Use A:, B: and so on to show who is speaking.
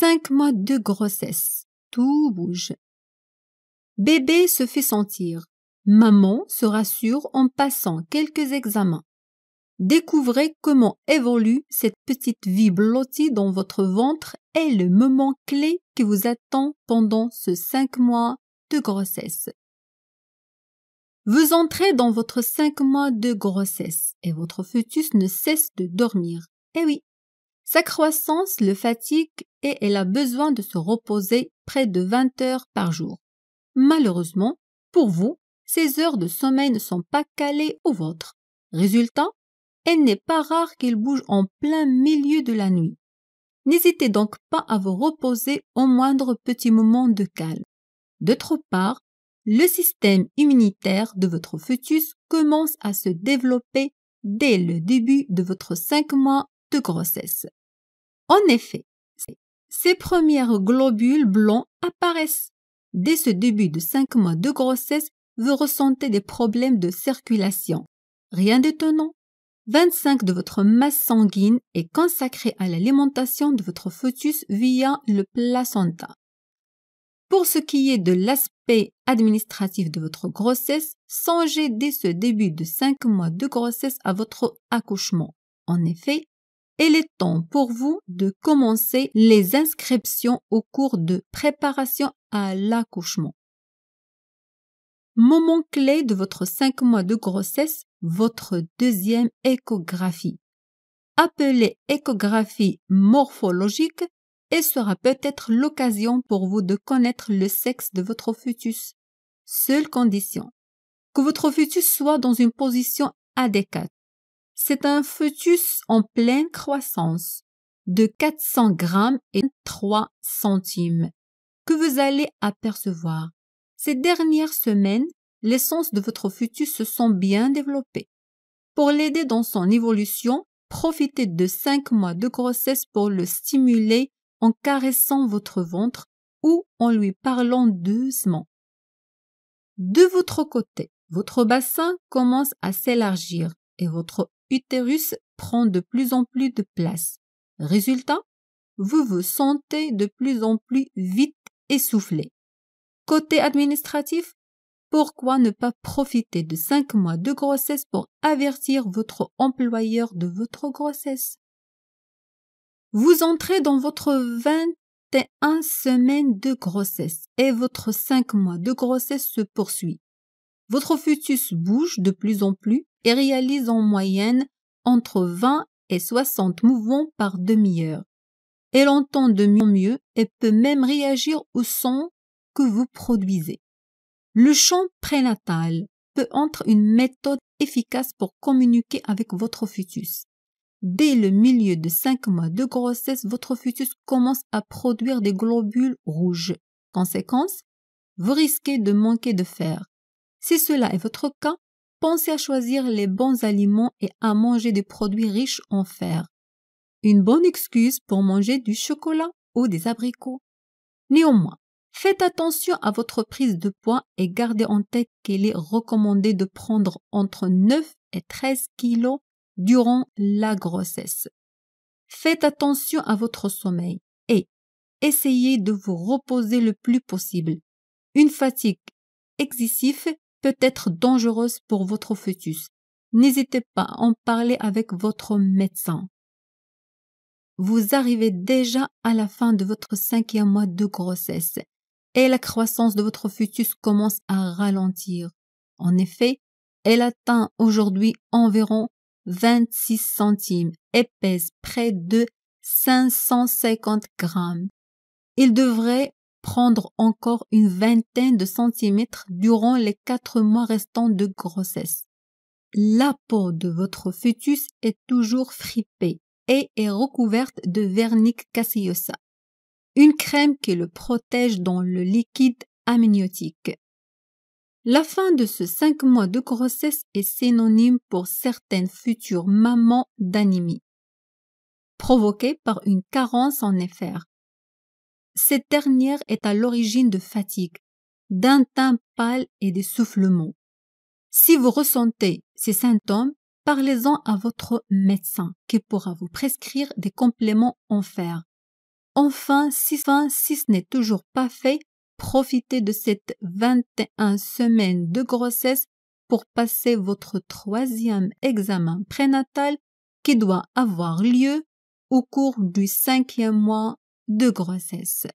A: Cinq mois de grossesse. Tout bouge. Bébé se fait sentir. Maman se rassure en passant quelques examens. Découvrez comment évolue cette petite vie blottie dans votre ventre et le moment clé qui vous attend pendant ce cinq mois de grossesse. Vous entrez dans votre cinq mois de grossesse et votre fœtus ne cesse de dormir. Eh oui, sa croissance le fatigue et elle a besoin de se reposer près de 20 heures par jour. Malheureusement, pour vous, ces heures de sommeil ne sont pas calées aux vôtres. Résultat, elle n'est pas rare qu'il bouge en plein milieu de la nuit. N'hésitez donc pas à vous reposer au moindre petit moment de calme. D'autre part, le système immunitaire de votre fœtus commence à se développer dès le début de votre 5 mois de grossesse. En effet, ces premières globules blancs apparaissent. Dès ce début de 5 mois de grossesse, vous ressentez des problèmes de circulation. Rien d'étonnant. 25 de votre masse sanguine est consacrée à l'alimentation de votre foetus via le placenta. Pour ce qui est de l'aspect administratif de votre grossesse, songez dès ce début de 5 mois de grossesse à votre accouchement. En effet, il est temps pour vous de commencer les inscriptions au cours de préparation à l'accouchement. Moment clé de votre 5 mois de grossesse, votre deuxième échographie. Appelée échographie morphologique, et sera peut-être l'occasion pour vous de connaître le sexe de votre fœtus. Seule condition, que votre fœtus soit dans une position adéquate, c'est un foetus en pleine croissance de 400 grammes et 3 centimes que vous allez apercevoir. Ces dernières semaines, les sens de votre foetus se sont bien développés. Pour l'aider dans son évolution, profitez de 5 mois de grossesse pour le stimuler en caressant votre ventre ou en lui parlant doucement. De votre côté, votre bassin commence à s'élargir et votre utérus prend de plus en plus de place. Résultat, vous vous sentez de plus en plus vite essoufflé. Côté administratif, pourquoi ne pas profiter de 5 mois de grossesse pour avertir votre employeur de votre grossesse Vous entrez dans votre 21 semaines de grossesse et votre 5 mois de grossesse se poursuit. Votre fœtus bouge de plus en plus et réalise en moyenne entre 20 et 60 mouvements par demi-heure. Elle entend de mieux en mieux et peut même réagir au son que vous produisez. Le chant prénatal peut être une méthode efficace pour communiquer avec votre fœtus. Dès le milieu de 5 mois de grossesse, votre fœtus commence à produire des globules rouges. Conséquence, vous risquez de manquer de fer. Si cela est votre cas, pensez à choisir les bons aliments et à manger des produits riches en fer. Une bonne excuse pour manger du chocolat ou des abricots. Néanmoins, faites attention à votre prise de poids et gardez en tête qu'il est recommandé de prendre entre 9 et 13 kilos durant la grossesse. Faites attention à votre sommeil et essayez de vous reposer le plus possible. Une fatigue excessive peut être dangereuse pour votre fœtus. N'hésitez pas à en parler avec votre médecin. Vous arrivez déjà à la fin de votre cinquième mois de grossesse et la croissance de votre fœtus commence à ralentir. En effet, elle atteint aujourd'hui environ 26 centimes et pèse près de 550 grammes. Il devrait prendre encore une vingtaine de centimètres durant les quatre mois restants de grossesse. La peau de votre fœtus est toujours fripée et est recouverte de vernique cassillosa, une crème qui le protège dans le liquide amniotique. La fin de ce cinq mois de grossesse est synonyme pour certaines futures mamans d'anémie, provoquée par une carence en fer. Cette dernière est à l'origine de fatigue, d'un teint pâle et d'essoufflement. Si vous ressentez ces symptômes, parlez-en à votre médecin qui pourra vous prescrire des compléments en fer. Enfin, si, ce n'est toujours pas fait, profitez de cette 21 semaines de grossesse pour passer votre troisième examen prénatal qui doit avoir lieu au cours du cinquième mois de grossesse.